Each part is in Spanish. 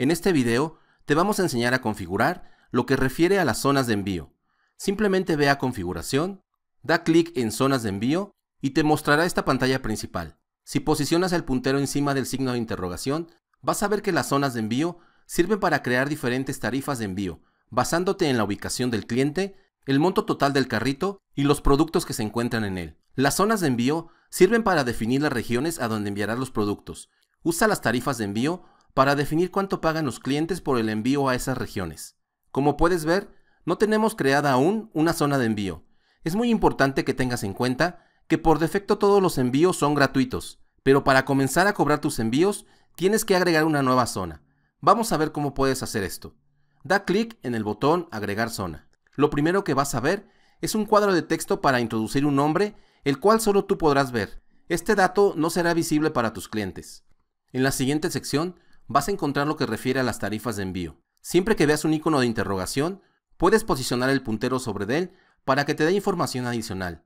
En este video te vamos a enseñar a configurar lo que refiere a las zonas de envío. Simplemente ve a configuración, da clic en zonas de envío y te mostrará esta pantalla principal. Si posicionas el puntero encima del signo de interrogación, vas a ver que las zonas de envío sirven para crear diferentes tarifas de envío, basándote en la ubicación del cliente, el monto total del carrito y los productos que se encuentran en él. Las zonas de envío sirven para definir las regiones a donde enviarás los productos. Usa las tarifas de envío para definir cuánto pagan los clientes por el envío a esas regiones. Como puedes ver, no tenemos creada aún una zona de envío. Es muy importante que tengas en cuenta que por defecto todos los envíos son gratuitos, pero para comenzar a cobrar tus envíos tienes que agregar una nueva zona. Vamos a ver cómo puedes hacer esto. Da clic en el botón Agregar zona. Lo primero que vas a ver es un cuadro de texto para introducir un nombre, el cual solo tú podrás ver. Este dato no será visible para tus clientes. En la siguiente sección vas a encontrar lo que refiere a las tarifas de envío. Siempre que veas un icono de interrogación, puedes posicionar el puntero sobre él para que te dé información adicional.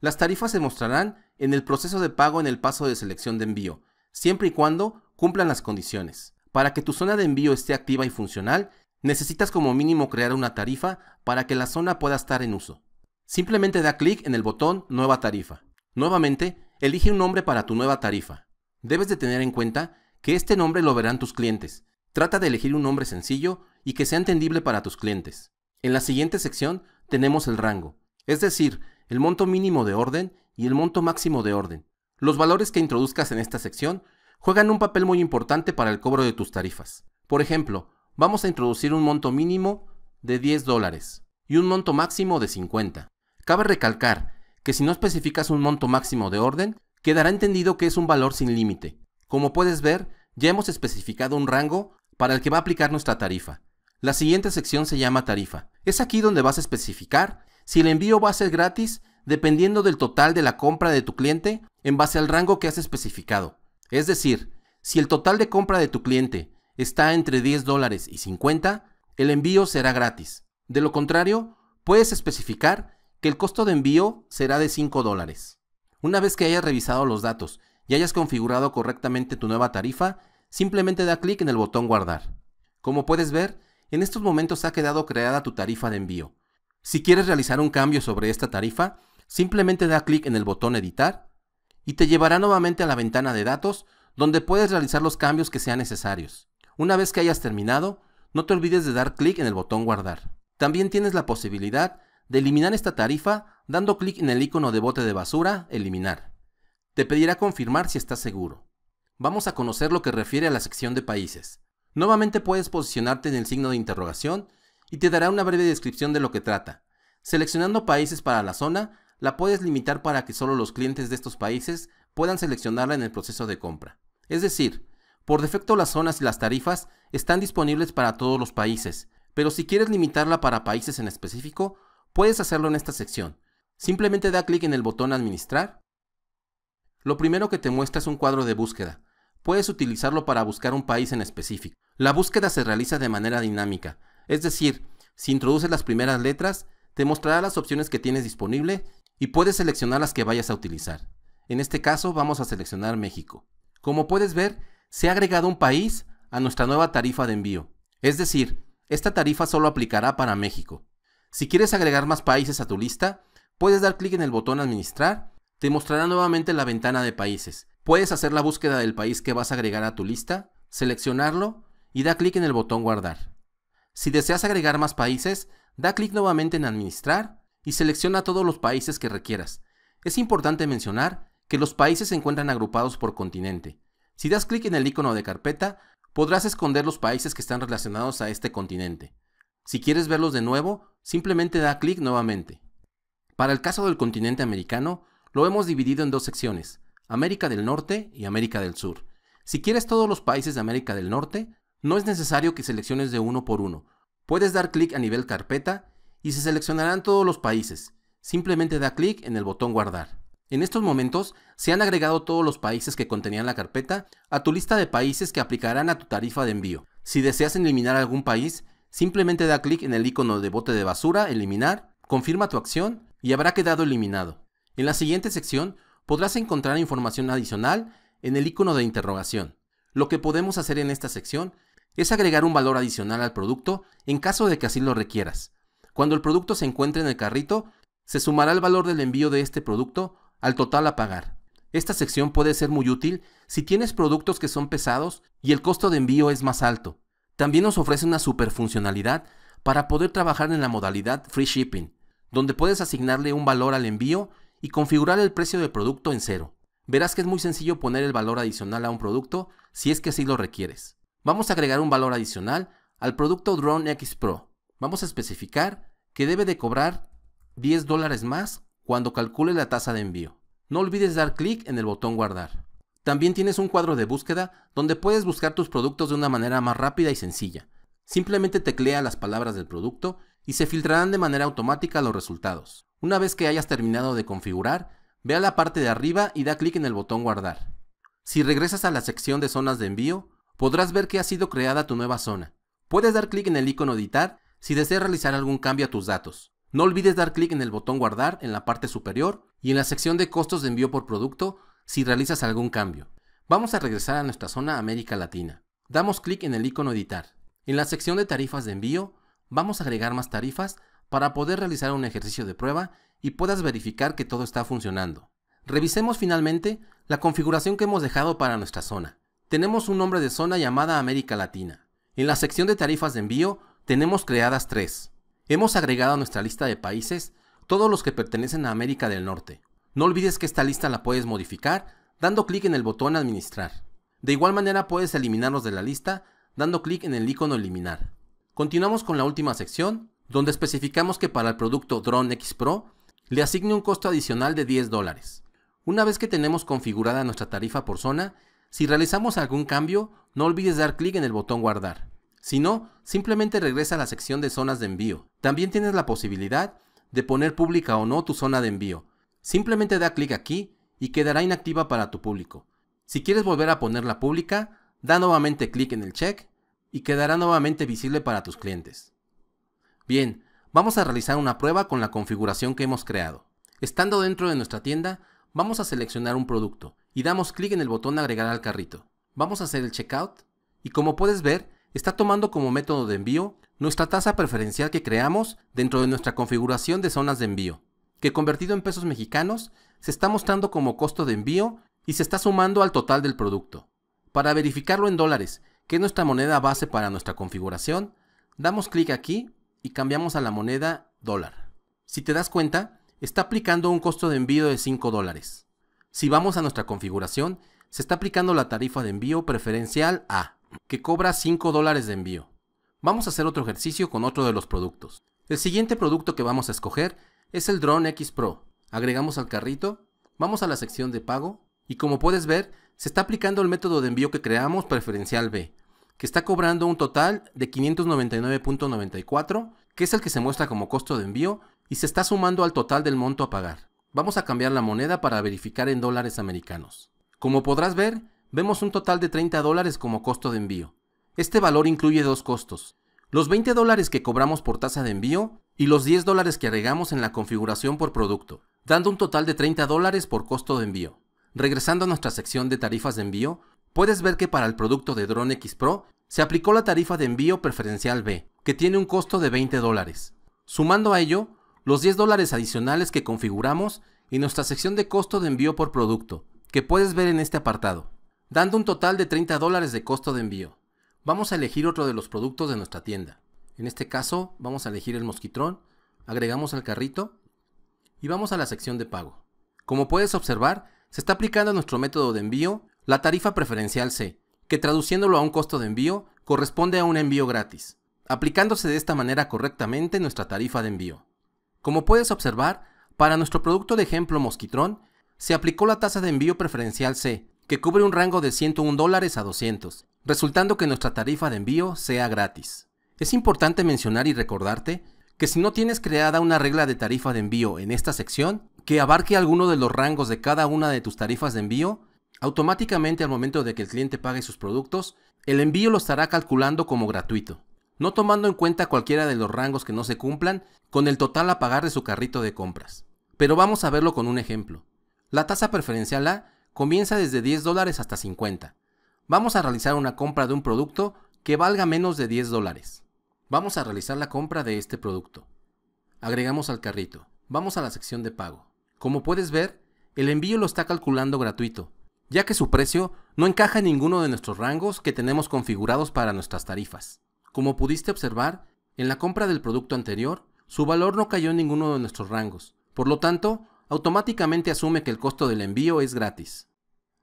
Las tarifas se mostrarán en el proceso de pago en el paso de selección de envío, siempre y cuando cumplan las condiciones. Para que tu zona de envío esté activa y funcional, necesitas como mínimo crear una tarifa para que la zona pueda estar en uso. Simplemente da clic en el botón Nueva tarifa. Nuevamente, elige un nombre para tu nueva tarifa. Debes de tener en cuenta que este nombre lo verán tus clientes. Trata de elegir un nombre sencillo y que sea entendible para tus clientes. En la siguiente sección tenemos el rango, es decir, el monto mínimo de orden y el monto máximo de orden. Los valores que introduzcas en esta sección juegan un papel muy importante para el cobro de tus tarifas. Por ejemplo, vamos a introducir un monto mínimo de 10 dólares y un monto máximo de 50. Cabe recalcar que si no especificas un monto máximo de orden, quedará entendido que es un valor sin límite. Como puedes ver, ya hemos especificado un rango para el que va a aplicar nuestra tarifa. La siguiente sección se llama tarifa. Es aquí donde vas a especificar si el envío va a ser gratis dependiendo del total de la compra de tu cliente en base al rango que has especificado. Es decir, si el total de compra de tu cliente está entre 10 dólares y 50, el envío será gratis. De lo contrario, puedes especificar que el costo de envío será de 5 dólares. Una vez que hayas revisado los datos y hayas configurado correctamente tu nueva tarifa, simplemente da clic en el botón guardar. Como puedes ver, en estos momentos ha quedado creada tu tarifa de envío. Si quieres realizar un cambio sobre esta tarifa, simplemente da clic en el botón editar y te llevará nuevamente a la ventana de datos donde puedes realizar los cambios que sean necesarios. Una vez que hayas terminado, no te olvides de dar clic en el botón guardar. También tienes la posibilidad de eliminar esta tarifa dando clic en el icono de bote de basura eliminar. Te pedirá confirmar si estás seguro. Vamos a conocer lo que refiere a la sección de países. Nuevamente puedes posicionarte en el signo de interrogación y te dará una breve descripción de lo que trata. Seleccionando países para la zona, la puedes limitar para que solo los clientes de estos países puedan seleccionarla en el proceso de compra. Es decir, por defecto las zonas y las tarifas están disponibles para todos los países, pero si quieres limitarla para países en específico, puedes hacerlo en esta sección. Simplemente da clic en el botón Administrar lo primero que te muestra es un cuadro de búsqueda. Puedes utilizarlo para buscar un país en específico. La búsqueda se realiza de manera dinámica, es decir, si introduces las primeras letras, te mostrará las opciones que tienes disponible y puedes seleccionar las que vayas a utilizar. En este caso vamos a seleccionar México. Como puedes ver, se ha agregado un país a nuestra nueva tarifa de envío. Es decir, esta tarifa solo aplicará para México. Si quieres agregar más países a tu lista, puedes dar clic en el botón Administrar te mostrará nuevamente la ventana de países. Puedes hacer la búsqueda del país que vas a agregar a tu lista, seleccionarlo y da clic en el botón guardar. Si deseas agregar más países, da clic nuevamente en administrar y selecciona todos los países que requieras. Es importante mencionar que los países se encuentran agrupados por continente. Si das clic en el icono de carpeta, podrás esconder los países que están relacionados a este continente. Si quieres verlos de nuevo, simplemente da clic nuevamente. Para el caso del continente americano, lo hemos dividido en dos secciones, América del Norte y América del Sur. Si quieres todos los países de América del Norte, no es necesario que selecciones de uno por uno. Puedes dar clic a nivel carpeta y se seleccionarán todos los países. Simplemente da clic en el botón guardar. En estos momentos se han agregado todos los países que contenían la carpeta a tu lista de países que aplicarán a tu tarifa de envío. Si deseas eliminar algún país, simplemente da clic en el icono de bote de basura, eliminar, confirma tu acción y habrá quedado eliminado. En la siguiente sección podrás encontrar información adicional en el icono de interrogación. Lo que podemos hacer en esta sección es agregar un valor adicional al producto en caso de que así lo requieras. Cuando el producto se encuentre en el carrito, se sumará el valor del envío de este producto al total a pagar. Esta sección puede ser muy útil si tienes productos que son pesados y el costo de envío es más alto. También nos ofrece una superfuncionalidad para poder trabajar en la modalidad Free Shipping, donde puedes asignarle un valor al envío y configurar el precio del producto en cero. Verás que es muy sencillo poner el valor adicional a un producto si es que así lo requieres. Vamos a agregar un valor adicional al producto Drone X Pro. Vamos a especificar que debe de cobrar 10 dólares más cuando calcule la tasa de envío. No olvides dar clic en el botón guardar. También tienes un cuadro de búsqueda donde puedes buscar tus productos de una manera más rápida y sencilla. Simplemente teclea las palabras del producto y se filtrarán de manera automática los resultados. Una vez que hayas terminado de configurar, ve a la parte de arriba y da clic en el botón guardar. Si regresas a la sección de zonas de envío, podrás ver que ha sido creada tu nueva zona. Puedes dar clic en el icono editar si deseas realizar algún cambio a tus datos. No olvides dar clic en el botón guardar en la parte superior y en la sección de costos de envío por producto si realizas algún cambio. Vamos a regresar a nuestra zona América Latina. Damos clic en el icono editar. En la sección de tarifas de envío, vamos a agregar más tarifas para poder realizar un ejercicio de prueba y puedas verificar que todo está funcionando. Revisemos finalmente la configuración que hemos dejado para nuestra zona. Tenemos un nombre de zona llamada América Latina. En la sección de tarifas de envío tenemos creadas tres. Hemos agregado a nuestra lista de países todos los que pertenecen a América del Norte. No olvides que esta lista la puedes modificar dando clic en el botón Administrar. De igual manera puedes eliminarlos de la lista dando clic en el icono Eliminar. Continuamos con la última sección, donde especificamos que para el producto Drone X Pro le asigne un costo adicional de 10 dólares. Una vez que tenemos configurada nuestra tarifa por zona, si realizamos algún cambio, no olvides dar clic en el botón guardar. Si no, simplemente regresa a la sección de zonas de envío. También tienes la posibilidad de poner pública o no tu zona de envío. Simplemente da clic aquí y quedará inactiva para tu público. Si quieres volver a ponerla pública, da nuevamente clic en el check y quedará nuevamente visible para tus clientes. Bien, vamos a realizar una prueba con la configuración que hemos creado. Estando dentro de nuestra tienda, vamos a seleccionar un producto y damos clic en el botón agregar al carrito. Vamos a hacer el checkout y como puedes ver, está tomando como método de envío nuestra tasa preferencial que creamos dentro de nuestra configuración de zonas de envío, que convertido en pesos mexicanos se está mostrando como costo de envío y se está sumando al total del producto. Para verificarlo en dólares, que es nuestra moneda base para nuestra configuración, damos clic aquí y cambiamos a la moneda dólar. Si te das cuenta, está aplicando un costo de envío de 5 dólares. Si vamos a nuestra configuración, se está aplicando la tarifa de envío preferencial A, que cobra 5 dólares de envío. Vamos a hacer otro ejercicio con otro de los productos. El siguiente producto que vamos a escoger es el Drone X Pro. Agregamos al carrito, vamos a la sección de pago y como puedes ver, se está aplicando el método de envío que creamos preferencial B, que está cobrando un total de 599.94, que es el que se muestra como costo de envío y se está sumando al total del monto a pagar. Vamos a cambiar la moneda para verificar en dólares americanos. Como podrás ver, vemos un total de 30 dólares como costo de envío. Este valor incluye dos costos, los 20 dólares que cobramos por tasa de envío y los 10 dólares que agregamos en la configuración por producto, dando un total de 30 dólares por costo de envío. Regresando a nuestra sección de tarifas de envío, puedes ver que para el producto de Drone X Pro se aplicó la tarifa de envío preferencial B, que tiene un costo de 20 dólares. Sumando a ello, los 10 dólares adicionales que configuramos y nuestra sección de costo de envío por producto, que puedes ver en este apartado, dando un total de 30 dólares de costo de envío. Vamos a elegir otro de los productos de nuestra tienda. En este caso, vamos a elegir el mosquitrón, agregamos al carrito y vamos a la sección de pago. Como puedes observar, se está aplicando nuestro método de envío la tarifa preferencial C, que traduciéndolo a un costo de envío corresponde a un envío gratis, aplicándose de esta manera correctamente nuestra tarifa de envío. Como puedes observar, para nuestro producto de ejemplo Mosquitrón, se aplicó la tasa de envío preferencial C, que cubre un rango de 101 dólares a 200, resultando que nuestra tarifa de envío sea gratis. Es importante mencionar y recordarte que si no tienes creada una regla de tarifa de envío en esta sección, que abarque alguno de los rangos de cada una de tus tarifas de envío, Automáticamente al momento de que el cliente pague sus productos, el envío lo estará calculando como gratuito, no tomando en cuenta cualquiera de los rangos que no se cumplan con el total a pagar de su carrito de compras. Pero vamos a verlo con un ejemplo. La tasa preferencial A comienza desde 10 dólares hasta 50. Vamos a realizar una compra de un producto que valga menos de 10 dólares. Vamos a realizar la compra de este producto. Agregamos al carrito. Vamos a la sección de pago. Como puedes ver, el envío lo está calculando gratuito, ya que su precio no encaja en ninguno de nuestros rangos que tenemos configurados para nuestras tarifas. Como pudiste observar, en la compra del producto anterior, su valor no cayó en ninguno de nuestros rangos, por lo tanto, automáticamente asume que el costo del envío es gratis.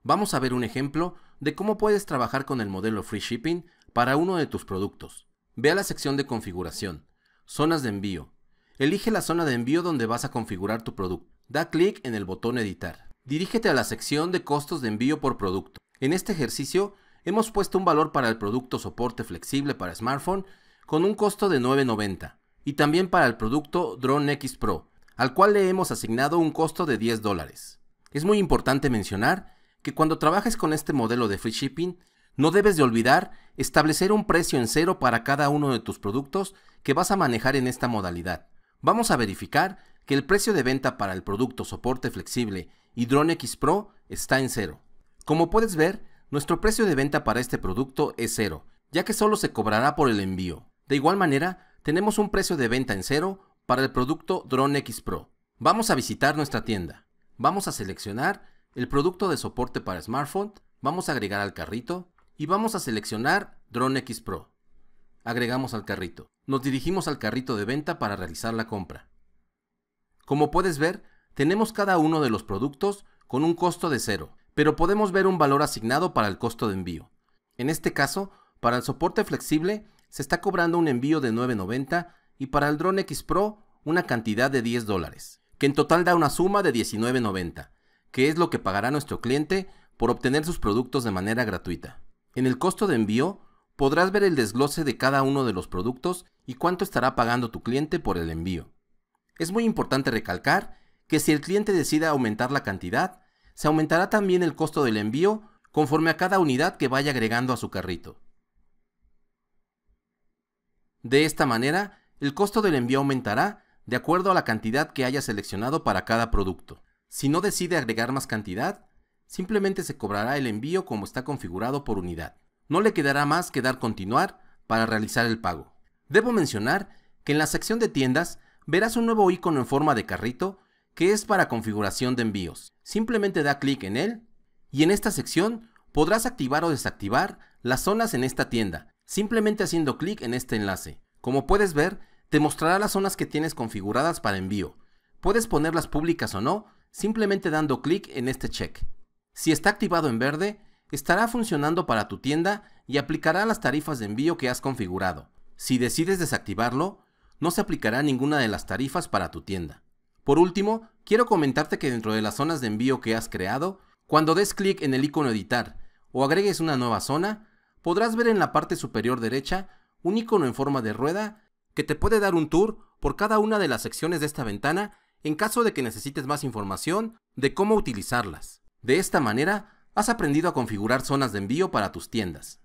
Vamos a ver un ejemplo de cómo puedes trabajar con el modelo Free Shipping para uno de tus productos. Ve a la sección de configuración, zonas de envío. Elige la zona de envío donde vas a configurar tu producto. Da clic en el botón editar. Dirígete a la sección de costos de envío por producto. En este ejercicio hemos puesto un valor para el producto soporte flexible para smartphone con un costo de 9.90 y también para el producto Drone X Pro, al cual le hemos asignado un costo de 10 dólares. Es muy importante mencionar que cuando trabajes con este modelo de free shipping, no debes de olvidar establecer un precio en cero para cada uno de tus productos que vas a manejar en esta modalidad. Vamos a verificar que el precio de venta para el producto soporte flexible y Drone X Pro está en cero. Como puedes ver, nuestro precio de venta para este producto es cero, ya que solo se cobrará por el envío. De igual manera, tenemos un precio de venta en cero para el producto Drone X Pro. Vamos a visitar nuestra tienda. Vamos a seleccionar el producto de soporte para smartphone, vamos a agregar al carrito y vamos a seleccionar Drone X Pro. Agregamos al carrito. Nos dirigimos al carrito de venta para realizar la compra. Como puedes ver, tenemos cada uno de los productos con un costo de cero, pero podemos ver un valor asignado para el costo de envío. En este caso, para el soporte flexible se está cobrando un envío de 9.90 y para el Drone X Pro una cantidad de 10 dólares, que en total da una suma de 19.90, que es lo que pagará nuestro cliente por obtener sus productos de manera gratuita. En el costo de envío podrás ver el desglose de cada uno de los productos y cuánto estará pagando tu cliente por el envío. Es muy importante recalcar que si el cliente decide aumentar la cantidad, se aumentará también el costo del envío conforme a cada unidad que vaya agregando a su carrito. De esta manera, el costo del envío aumentará de acuerdo a la cantidad que haya seleccionado para cada producto. Si no decide agregar más cantidad, simplemente se cobrará el envío como está configurado por unidad. No le quedará más que dar continuar para realizar el pago. Debo mencionar que en la sección de tiendas verás un nuevo icono en forma de carrito que es para configuración de envíos. Simplemente da clic en él y en esta sección podrás activar o desactivar las zonas en esta tienda, simplemente haciendo clic en este enlace. Como puedes ver, te mostrará las zonas que tienes configuradas para envío. Puedes ponerlas públicas o no, simplemente dando clic en este check. Si está activado en verde, estará funcionando para tu tienda y aplicará las tarifas de envío que has configurado. Si decides desactivarlo, no se aplicará ninguna de las tarifas para tu tienda. Por último, quiero comentarte que dentro de las zonas de envío que has creado, cuando des clic en el icono editar o agregues una nueva zona, podrás ver en la parte superior derecha un icono en forma de rueda que te puede dar un tour por cada una de las secciones de esta ventana en caso de que necesites más información de cómo utilizarlas. De esta manera, has aprendido a configurar zonas de envío para tus tiendas.